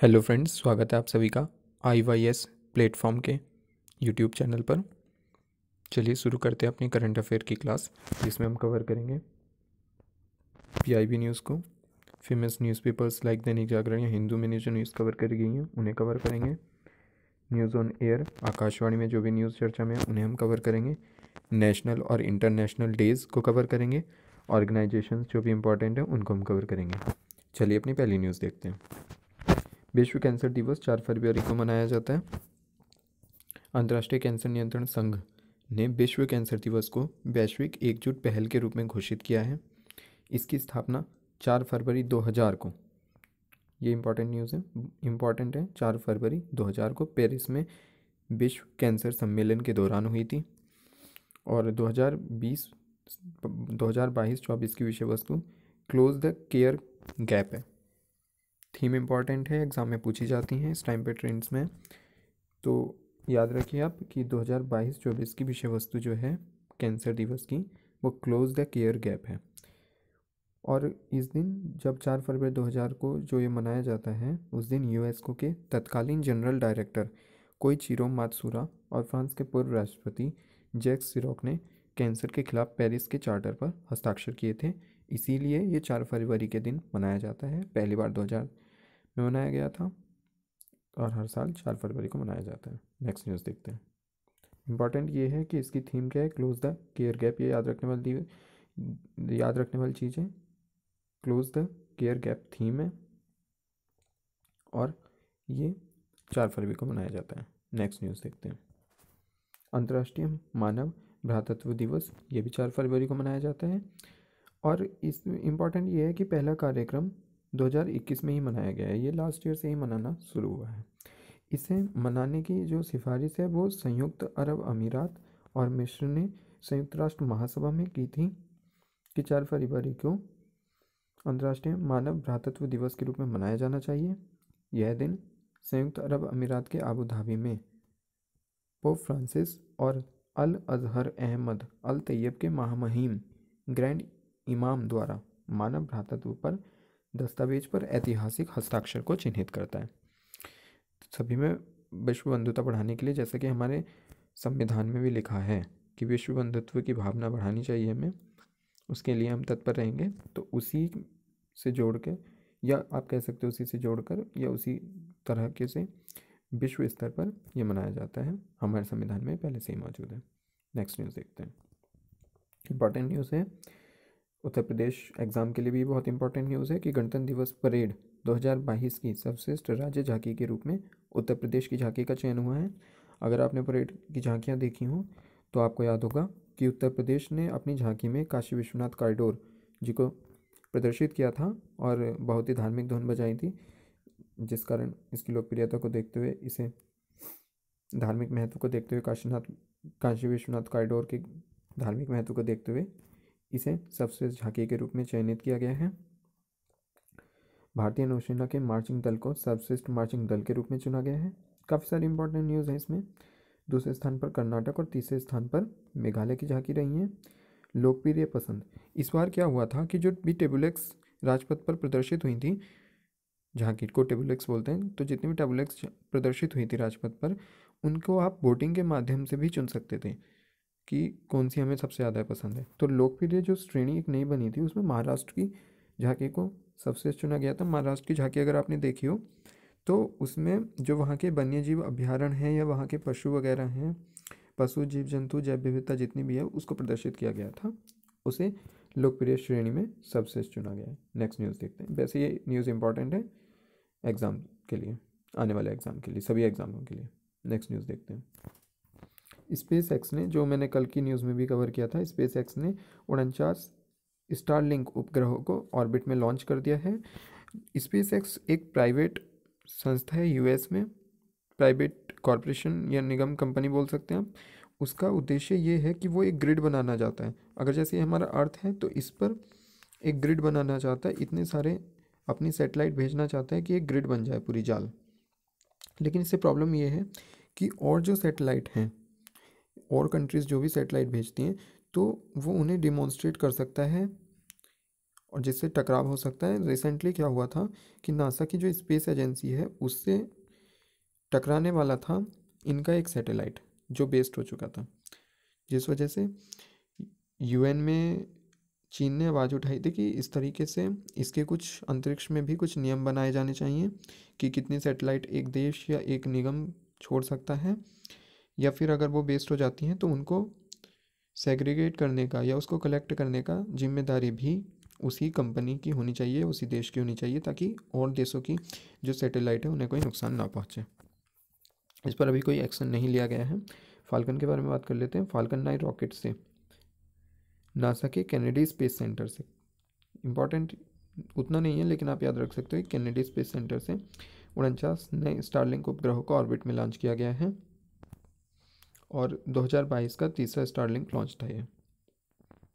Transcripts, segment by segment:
hello friends स्वागत है आप सभी का आई वाई एस प्लेटफॉर्म के यूट्यूब चैनल पर चलिए शुरू करते हैं अपनी करंट अफेयर की क्लास जिसमें हम कवर करेंगे पीआईबी न्यूज़ को famous newspapers like Dainik Jagran या हिंदू में जो न्यूज़ कवर करी गई हैं उन्हें कवर करेंगे न्यूज़ ऑन एयर आकाशवाणी में जो भी न्यूज़ चर्चा में उन्हें हम कवर करेंगे नेशनल और इंटरनेशनल डेज़ को कवर करेंगे ऑर्गेनाइजेशन जो भी इंपॉर्टेंट हैं उनको हम कवर करेंगे चलिए अपनी पहली न्यूज़ देखते हैं विश्व कैंसर दिवस चार फरवरी को मनाया जाता है अंतर्राष्ट्रीय कैंसर नियंत्रण संघ ने विश्व कैंसर दिवस को वैश्विक एकजुट पहल के रूप में घोषित किया है इसकी स्थापना चार फरवरी 2000 को ये इम्पॉर्टेंट न्यूज़ है इम्पॉर्टेंट है चार फरवरी 2000 को पेरिस में विश्व कैंसर सम्मेलन के दौरान हुई थी और 2020 2022-24 की विषय वस्तु क्लोज द केयर गैप है थीम इम्पॉर्टेंट है एग्ज़ाम में पूछी जाती हैं इस टाइम पे ट्रेंड्स में तो याद रखिए आप कि 2022-24 की विषय वस्तु जो है कैंसर दिवस की वो क्लोज द केयर गैप है और इस दिन जब चार फरवरी 2000 को जो ये मनाया जाता है उस दिन यूएसको के तत्कालीन जनरल डायरेक्टर कोई चिरो मातसूरा और फ्रांस के पूर्व राष्ट्रपति जैक सिरोक ने कैंसर के खिलाफ पेरिस के चार्टर पर हस्ताक्षर किए थे इसीलिए ये चार फरवरी के दिन मनाया जाता है पहली बार में मनाया गया था और हर साल चार फरवरी को मनाया जाता है नेक्स्ट न्यूज़ देखते हैं इंपॉर्टेंट ये है कि इसकी थीम क्या है क्लोज द केयर गैप ये याद रखने वाली याद रखने वाली चीज़ है close the care gap theme है और ये चार फरवरी को मनाया जाता है नेक्स्ट न्यूज़ देखते हैं अंतर्राष्ट्रीय मानव भ्रातत्व दिवस ये भी चार फरवरी को मनाया जाता है और इस इम्पॉर्टेंट ये है कि पहला कार्यक्रम 2021 में ही मनाया गया है ये लास्ट ईयर से ही मनाना शुरू हुआ है इसे मनाने की जो सिफारिश है वो संयुक्त अरब अमीरात और मिस्र ने संयुक्त राष्ट्र महासभा में की थी कि चार फरवरी को अंतर्राष्ट्रीय मानव भ्रातत्व दिवस के रूप में मनाया जाना चाहिए यह दिन संयुक्त अरब अमीरात के आबू धाबी में पोप फ्रांसिस और अल अजहर अहमद अल तैयब के महामहिम ग्रैंड इमाम द्वारा मानव भ्रातत्व पर दस्तावेज पर ऐतिहासिक हस्ताक्षर को चिन्हित करता है सभी में विश्व बंधुता बढ़ाने के लिए जैसा कि हमारे संविधान में भी लिखा है कि विश्व बंधुत्व की भावना बढ़ानी चाहिए हमें उसके लिए हम तत्पर रहेंगे तो उसी से जोड़ के या आप कह सकते हो उसी से जोड़कर या उसी तरह के से विश्व स्तर पर यह मनाया जाता है हमारे संविधान में पहले से ही मौजूद है नेक्स्ट न्यूज़ देखते हैं इंपॉर्टेंट न्यूज़ है उत्तर प्रदेश एग्ज़ाम के लिए भी बहुत इंपॉर्टेंट न्यूज़ है कि गणतंत्र दिवस परेड 2022 की सर्वश्रेष्ठ राज्य झांकी के रूप में उत्तर प्रदेश की झांकी का चयन हुआ है अगर आपने परेड की झांकियाँ देखी हों तो आपको याद होगा कि उत्तर प्रदेश ने अपनी झांकी में काशी विश्वनाथ कॉरिडोर जी को प्रदर्शित किया था और बहुत ही धार्मिक धुन बजाई थी जिस कारण इसकी लोकप्रियता को देखते हुए इसे धार्मिक महत्व को देखते हुए काशीनाथ काशी विश्वनाथ कॉरिडोर के धार्मिक महत्व को देखते हुए इसे सबसे झांकी के रूप में चयनित किया गया है भारतीय नौसेना के मार्चिंग दल को सर्वश्रेष्ठ मार्चिंग दल के रूप में चुना गया है काफ़ी सारी इंपॉर्टेंट न्यूज़ है इसमें दूसरे स्थान पर कर्नाटक और तीसरे स्थान पर मेघालय की झांकी रही हैं लोकप्रिय पसंद इस बार क्या हुआ था कि जो भी टेबुलेक्स राजपथ पर प्रदर्शित हुई थी झांकी को टेबुलेक्स बोलते हैं तो जितनी भी टेबुलेक्स प्रदर्शित हुई थी राजपथ पर उनको आप वोटिंग के माध्यम से भी चुन सकते थे कि कौन सी हमें सबसे ज़्यादा पसंद है तो लोकप्रिय जो श्रेणी एक नई बनी थी उसमें महाराष्ट्र की झांकी को सबसे अच्छा चुना गया था महाराष्ट्र की झांकी अगर आपने देखी हो तो उसमें जो वहाँ के वन्य जीव अभ्यारण हैं या वहाँ के पशु वगैरह हैं पशु जीव जंतु जैव विविधता जितनी भी है उसको प्रदर्शित किया गया था उसे लोकप्रिय श्रेणी में सबसे अच्छा चुना गया है नेक्स्ट न्यूज़ देखते हैं वैसे ये न्यूज़ इंपॉर्टेंट है एग्ज़ाम के लिए आने वाले एग्ज़ाम के लिए सभी एग्ज़ामों के लिए नेक्स्ट न्यूज़ देखते हैं स्पेस एक्स ने जो मैंने कल की न्यूज़ में भी कवर किया था स्पेस एक्स ने उनचास स्टारलिंक उपग्रहों को ऑर्बिट में लॉन्च कर दिया है स्पेस एक्स एक प्राइवेट संस्था है यूएस में प्राइवेट कॉरपोरेशन या निगम कंपनी बोल सकते हैं उसका उद्देश्य ये है कि वो एक ग्रिड बनाना चाहता है अगर जैसे हमारा अर्थ है तो इस पर एक ग्रिड बनाना चाहता है इतने सारे अपनी सेटेलाइट भेजना चाहता है कि एक ग्रिड बन जाए पूरी जाल लेकिन इससे प्रॉब्लम ये है कि और जो सेटेलाइट हैं और कंट्रीज़ जो भी सेटेलाइट भेजती हैं तो वो उन्हें डिमॉन्स्ट्रेट कर सकता है और जिससे टकराव हो सकता है रिसेंटली क्या हुआ था कि नासा की जो स्पेस एजेंसी है उससे टकराने वाला था इनका एक सैटेलाइट जो बेस्ड हो चुका था जिस वजह से यूएन में चीन ने आवाज़ उठाई थी कि इस तरीके से इसके कुछ अंतरिक्ष में भी कुछ नियम बनाए जाने चाहिए कि कितने सैटेलाइट एक देश या एक निगम छोड़ सकता है या फिर अगर वो वेस्ट हो जाती हैं तो उनको सेग्रीगेट करने का या उसको कलेक्ट करने का जिम्मेदारी भी उसी कंपनी की होनी चाहिए उसी देश की होनी चाहिए ताकि और देशों की जो सैटेलाइट है उन्हें कोई नुकसान ना पहुँचे इस पर अभी कोई एक्शन नहीं लिया गया है फाल्कन के बारे में बात कर लेते हैं फाल्कन नाइन रॉकेट से नासा के कैनेडी स्पेस सेंटर से इम्पॉर्टेंट उतना नहीं है लेकिन आप याद रख सकते हो कैनेडी स्पेस सेंटर से उनचास नए स्टारलिंक उपग्रहों को ऑर्बिट में लॉन्च किया गया है और 2022 का तीसरा स्टारलिंक लॉन्च था ये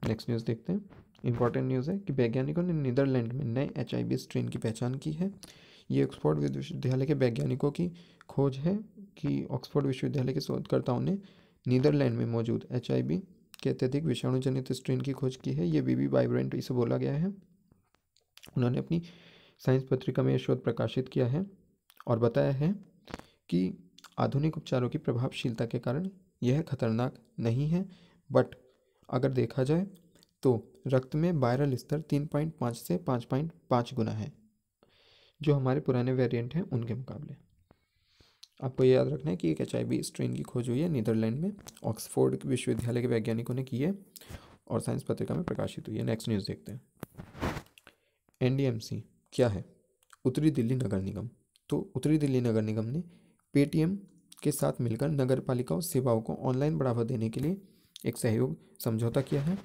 नेक्स्ट न्यूज़ देखते हैं इंपॉर्टेंट न्यूज़ है कि वैज्ञानिकों ने नीदरलैंड में नए एच स्ट्रेन की पहचान की है ये ऑक्सफोर्ड विश्वविद्यालय के वैज्ञानिकों की खोज है कि ऑक्सफोर्ड विश्वविद्यालय के शोधकर्ताओं ने नीदरलैंड में मौजूद एच के अत्यधिक विषाणुजनित स्ट्रेन की खोज की है ये बीबी वाइब्रेंट इसे बोला गया है उन्होंने अपनी साइंस पत्रिका में यह शोध प्रकाशित किया है और बताया है कि आधुनिक उपचारों की प्रभावशीलता के कारण यह खतरनाक नहीं है बट अगर देखा जाए तो रक्त में वायरल स्तर तीन पॉइंट पाँच से पाँच पॉइंट पाँच गुना है जो हमारे पुराने वेरिएंट हैं उनके मुकाबले आपको याद रखना है कि एक एच स्ट्रेन की खोज हुई है नीदरलैंड में ऑक्सफोर्ड विश्वविद्यालय के वैज्ञानिकों ने की है और साइंस पत्रिका में प्रकाशित हुई है नेक्स्ट न्यूज़ देखते हैं एन क्या है उत्तरी दिल्ली नगर निगम तो उत्तरी दिल्ली नगर निगम ने पेटीएम के साथ मिलकर नगर पालिकाओं सेवाओं को ऑनलाइन बढ़ावा देने के लिए एक सहयोग समझौता किया है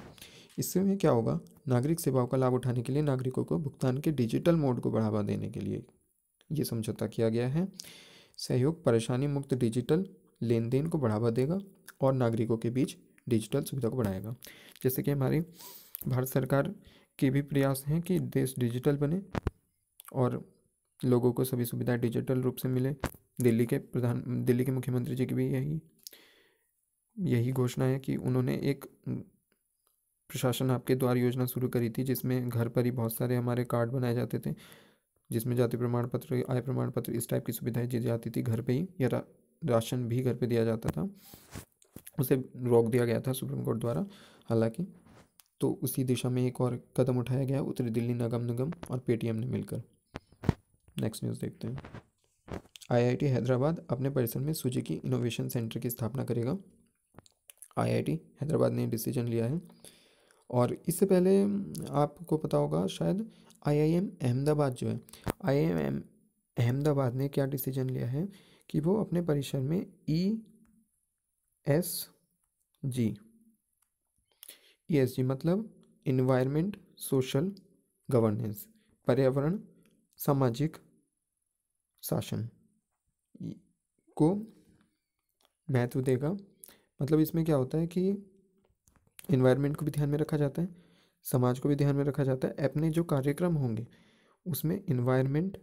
में क्या होगा नागरिक सेवाओं का लाभ उठाने के लिए नागरिकों को भुगतान के डिजिटल मोड को बढ़ावा देने के लिए ये समझौता किया गया है सहयोग परेशानी मुक्त डिजिटल लेन देन को बढ़ावा देगा और नागरिकों के बीच डिजिटल सुविधा को बढ़ाएगा जैसे कि हमारी भारत सरकार के भी प्रयास हैं कि देश डिजिटल बने और लोगों को सभी सुविधाएं डिजिटल रूप से मिले दिल्ली के प्रधान दिल्ली के मुख्यमंत्री जी की भी यही यही घोषणा है कि उन्होंने एक प्रशासन आपके द्वार योजना शुरू करी थी जिसमें घर पर ही बहुत सारे हमारे कार्ड बनाए जाते थे जिसमें जाति प्रमाण पत्र आय प्रमाण पत्र इस टाइप की सुविधाएं दी जाती थी घर पे ही या रा, राशन भी घर पे दिया जाता था उसे रोक दिया गया था सुप्रीम कोर्ट द्वारा हालांकि तो उसी दिशा में एक और कदम उठाया गया उत्तरी दिल्ली नगम निगम और पेटीएम ने मिलकर नेक्स्ट न्यूज़ देखते हैं आईआईटी हैदराबाद अपने परिसर में सुजुकी इनोवेशन सेंटर की स्थापना करेगा आईआईटी हैदराबाद ने डिसीजन लिया है और इससे पहले आपको पता होगा शायद आईआईएम अहमदाबाद जो है आईआईएम अहमदाबाद ने क्या डिसीजन लिया है कि वो अपने परिसर में E S G E S G मतलब इन्वायरमेंट सोशल गवर्नेंस पर्यावरण सामाजिक शासन को महत्व देगा मतलब इसमें क्या होता है कि इन्वायरमेंट को भी ध्यान में रखा जाता है समाज को भी ध्यान में रखा जाता है अपने जो कार्यक्रम होंगे उसमें इन्वायरमेंट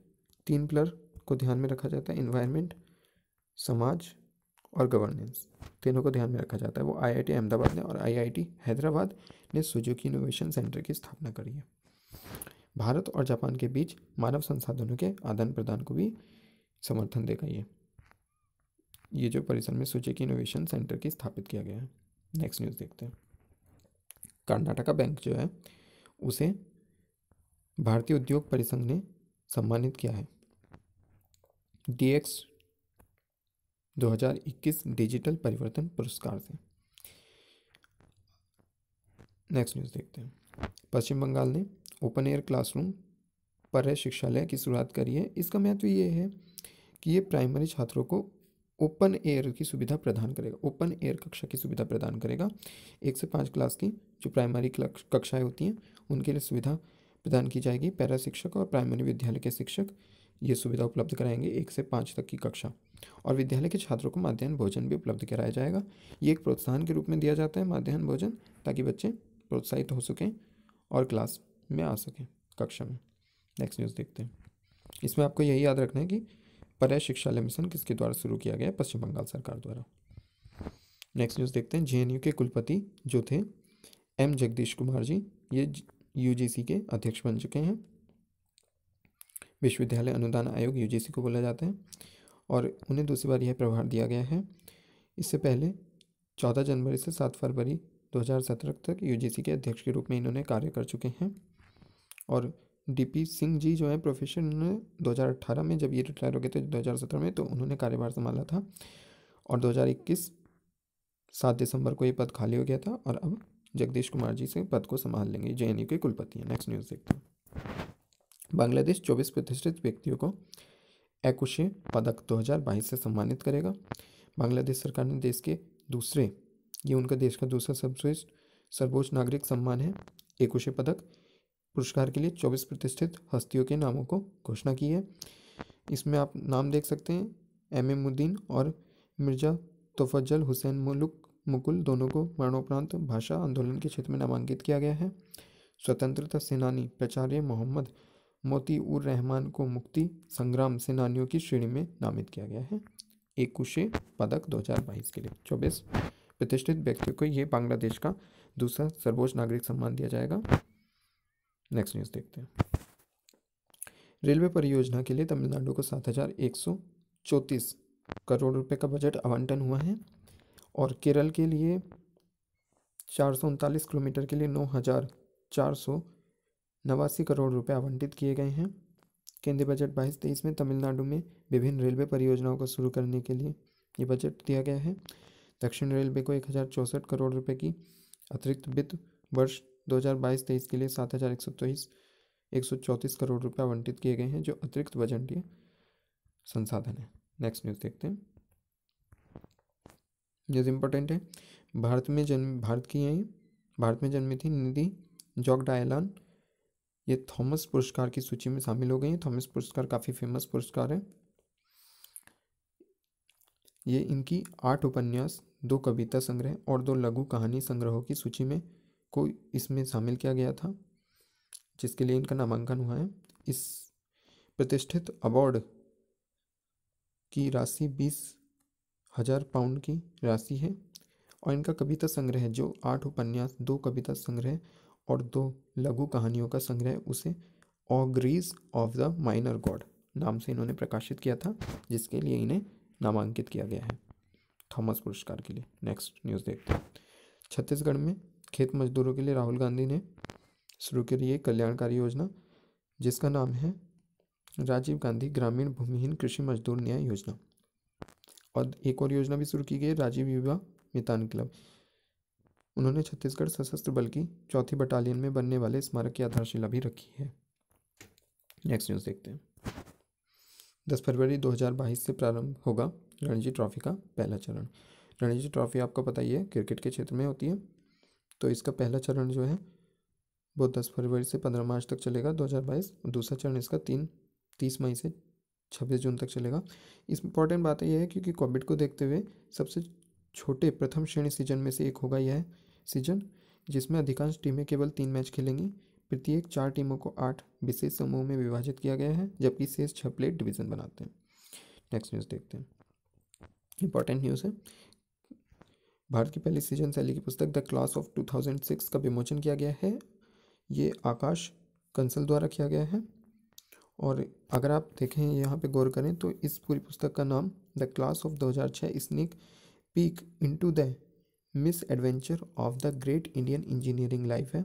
तीन पिलर को ध्यान में रखा जाता है इन्वायरमेंट समाज और गवर्नेंस तीनों को ध्यान में रखा जाता है वो आईआईटी अहमदाबाद ने और आईआईटी हैदराबाद ने सुजुकी इनोवेशन सेंटर की स्थापना करी है भारत और जापान के बीच मानव संसाधनों के आदान प्रदान को भी समर्थन देगा ये ये जो परिसर में सूचे की इनोवेशन सेंटर की स्थापित किया गया है नेक्स्ट न्यूज़ देखते हैं कर्नाटका बैंक जो है उसे भारतीय उद्योग परिसंघ ने सम्मानित किया है डीएक्स 2021 डिजिटल परिवर्तन पुरस्कार से नेक्स्ट न्यूज़ देखते हैं पश्चिम बंगाल ने ओपन एयर क्लासरूम पर शिक्षालय की शुरुआत करी है इसका महत्व ये है कि ये प्राइमरी छात्रों को ओपन एयर की सुविधा प्रदान करेगा ओपन एयर कक्षा की सुविधा प्रदान करेगा एक से पाँच क्लास की जो प्राइमरी कक्षाएँ होती हैं उनके लिए सुविधा प्रदान की जाएगी पैरा शिक्षक और प्राइमरी विद्यालय के शिक्षक ये सुविधा उपलब्ध कराएंगे एक से पाँच तक की कक्षा और विद्यालय के छात्रों को माध्यान्ह भोजन भी उपलब्ध कराया जाएगा ये एक प्रोत्साहन के रूप में दिया जाता है माध्यान्ह भोजन ताकि बच्चे प्रोत्साहित हो सकें और क्लास में आ सकें कक्षा में नेक्स्ट न्यूज़ देखते हैं इसमें आपको यही याद रखना है कि पर्याय शिक्षा मिशन किसके द्वारा शुरू किया गया पश्चिम बंगाल सरकार द्वारा नेक्स्ट न्यूज़ देखते हैं जेएनयू के कुलपति जो थे एम जगदीश कुमार जी ये यूजीसी के अध्यक्ष बन चुके हैं विश्वविद्यालय अनुदान आयोग यूजीसी को बोला जाता है और उन्हें दूसरी बार यह प्रभार दिया गया है इससे पहले चौदह जनवरी से सात फरवरी दो तक यू के अध्यक्ष के रूप में इन्होंने कार्य कर चुके हैं और डीपी सिंह जी जो है प्रोफेशन 2018 में जब ये रिटायर हो गए थे 2017 में तो उन्होंने कार्यभार संभाला था और 2021 सात दिसंबर को ये पद खाली हो गया था और अब जगदीश कुमार जी से पद को संभाल लेंगे जे के कुलपति हैं नेक्स्ट न्यूज़ देखते हैं बांग्लादेश चौबीस प्रतिष्ठित व्यक्तियों को एकुशे पदक 2022 से सम्मानित करेगा बांग्लादेश सरकार ने देश के दूसरे ये उनका देश का दूसरा सर्वश्रेष्ठ सर्वोच्च नागरिक सम्मान है एकुशे पदक पुरस्कार के लिए चौबीस प्रतिष्ठित हस्तियों के नामों को घोषणा की है इसमें आप नाम देख सकते हैं एम एम उद्दीन और मिर्जा तोफज्जल हुसैन मुलुक मुकुल दोनों को मरणोपरांत भाषा आंदोलन के क्षेत्र में नामांकित किया गया है स्वतंत्रता सेनानी प्राचार्य मोहम्मद मोती उर रहमान को मुक्ति संग्राम सेनानियों की श्रेणी में नामित किया गया है एक कुशे पदक 2022 के लिए चौबीस प्रतिष्ठित व्यक्तियों को ये बांग्लादेश का दूसरा सर्वोच्च नागरिक सम्मान दिया जाएगा नेक्स्ट न्यूज़ देखते हैं रेलवे परियोजना के लिए तमिलनाडु को सात हज़ार एक सौ चौंतीस करोड़ रुपए का बजट आवंटन हुआ है और केरल के लिए चार सौ उनतालीस किलोमीटर के लिए नौ हज़ार चार सौ नवासी करोड़ रुपए आवंटित किए गए हैं केंद्रीय बजट बाईस तेईस में तमिलनाडु में विभिन्न रेलवे परियोजनाओं को शुरू करने के लिए ये बजट दिया गया है दक्षिण रेलवे को एक हज़ार चौंसठ करोड़ रुपए की अतिरिक्त वित्त वर्ष दो हज़ार के लिए सात हज़ार एक सौ तेईस एक सौ चौंतीस करोड़ रुपये आवंटित किए गए हैं जो अतिरिक्त वजन के संसाधन है नेक्स्ट न्यूज़ देखते हैं न्यूज़ इम्पोर्टेंट है भारत में जन्म भारत की है भारत में जन्मी थी निधि जॉक डायलान ये थॉमस पुरस्कार की सूची में शामिल हो गई हैं थॉमस पुरस्कार काफ़ी फेमस पुरस्कार है ये इनकी आठ उपन्यास दो कविता संग्रह और दो लघु कहानी संग्रहों की सूची में को इसमें शामिल किया गया था जिसके लिए इनका नामांकन हुआ है इस प्रतिष्ठित अवार्ड की राशि बीस हजार पाउंड की राशि है और इनका कविता संग्रह जो आठ उपन्यास दो कविता संग्रह और दो लघु कहानियों का संग्रह उसे ogres of the minor god नाम से इन्होंने प्रकाशित किया था जिसके लिए इन्हें नामांकित किया गया है थॉमस पुरस्कार के लिए नेक्स्ट न्यूज़ देखते हैं छत्तीसगढ़ में खेत मजदूरों के लिए राहुल गांधी ने शुरू करी है कल्याणकारी योजना जिसका नाम है राजीव गांधी ग्रामीण भूमिहीन कृषि मजदूर न्याय योजना और एक और योजना भी शुरू की गई राजीव युवा मितान क्लब उन्होंने छत्तीसगढ़ सशस्त्र बल की चौथी बटालियन में बनने वाले स्मारक की आधारशिला भी रखी है नेक्स्ट न्यूज़ देखते हैं दस फरवरी 2022 से प्रारंभ होगा रणजी ट्रॉफी का पहला चरण रणजी ट्रॉफी आपको पता ही है क्रिकेट के क्षेत्र में होती है तो इसका पहला चरण जो है वो दस फरवरी से पंद्रह मार्च तक चलेगा दो हज़ार बाईस दूसरा चरण इसका तीन तीस मई से छब्बीस जून तक चलेगा इस इम्पॉर्टेंट बात यह है क्योंकि कोविड को देखते हुए सबसे छोटे प्रथम श्रेणी सीजन में से एक होगा यह सीजन जिसमें अधिकांश टीमें केवल तीन मैच खेलेंगी प्रत्येक चार टीमों को आठ विशेष समूह में विभाजित किया गया है जबकि शेष छः प्लेट डिवीज़न बनाते हैं नेक्स्ट न्यूज़ देखते हैं इंपॉर्टेंट न्यूज़ है भारत की पहली सीजन शैली की पुस्तक द क्लास ऑफ 2006 का विमोचन किया गया है ये आकाश कंसल द्वारा किया गया है और अगर आप देखें यहाँ पे गौर करें तो इस पूरी पुस्तक का नाम the class of 2006 sneak peek into the misadventure of the great Indian engineering life है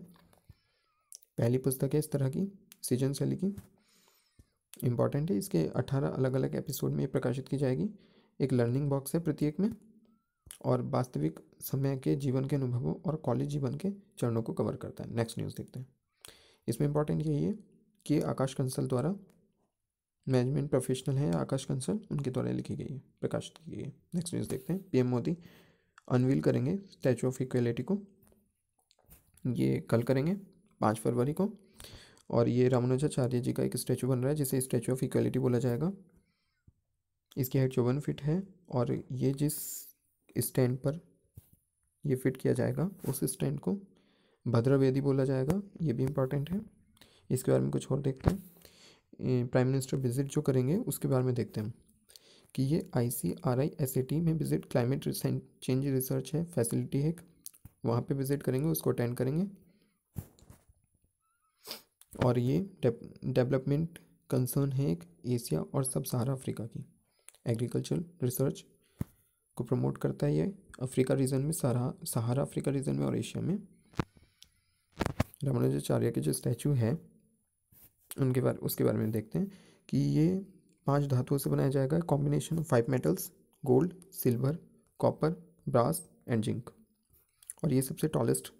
पहली पुस्तक है इस तरह की सीजन शैली की इम्पॉर्टेंट है इसके अठारह अलग अलग एपिसोड में प्रकाशित की जाएगी एक लर्निंग बॉक्स है प्रत्येक में और वास्तविक समय के जीवन के अनुभवों और कॉलेज जीवन के चरणों को कवर करता है नेक्स्ट न्यूज़ देखते हैं इसमें इंपॉर्टेंट यही है कि आकाश कंसल द्वारा मैनेजमेंट प्रोफेशनल है आकाश कंसल उनके द्वारा लिखी गई है प्रकाशित की गई है नेक्स्ट न्यूज़ देखते हैं पीएम मोदी अनवील करेंगे स्टैचू ऑफ इक्वेलिटी को ये कल करेंगे पाँच फरवरी को और ये रामानुजाचार्य जी का एक स्टैचू बन रहा है जिसे स्टैचू ऑफ इक्वलिटी बोला जाएगा इसकी हाइट चौवन फिट है और ये जिस स्टैंड पर ये फिट किया जाएगा उस स्टैंड को भद्रवेदी बोला जाएगा ये भी इम्पॉर्टेंट है इसके बारे में कुछ और देखते हैं प्राइम मिनिस्टर विजिट जो करेंगे उसके बारे में देखते हैं कि ये I C R I S A T में विजिट क्लाइमेट चेंज रिसर्च है फैसिलिटी है वहाँ पे विजिट करेंगे उसको अटेंड करेंगे और ये डेवलपमेंट कंसर्न है एक एशिया और सब सहारा अफ्रीका की एग्रीकल्चर रिसर्च को प्रमोट करता है ये अफ्रीका रीजन में सारा सहारा अफ्रीका रीजन में और एशिया में रामानुजाचार्य के जो स्टैचू है उनके बारे उसके बारे में देखते हैं कि ये पांच धातुओं से बनाया जाएगा combination of five metals gold silver copper brass and zinc और ये सबसे टॉलेस्ट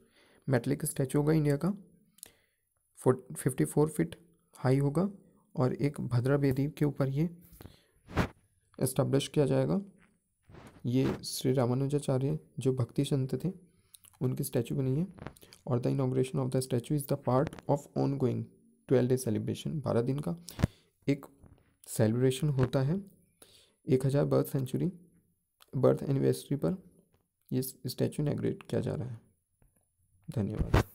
मेटलिक स्टैचू होगा इंडिया का फिफ्टी फोर फिट हाई होगा और एक भद्रा बेदी के ऊपर ये इस्टब्लिश किया जाएगा ये श्री रामानुजाचार्य जो भक्ति संत थे उनकी स्टैचू बनी है और the inauguration of the statue is the part of ongoing twelve day celebration बारह दिन का एक सेलिब्रेशन होता है एक हज़ार बर्थ सेंचुरी बर्थ एनिवर्सरी पर ये स्टैचू इनाग्रेट किया जा रहा है धन्यवाद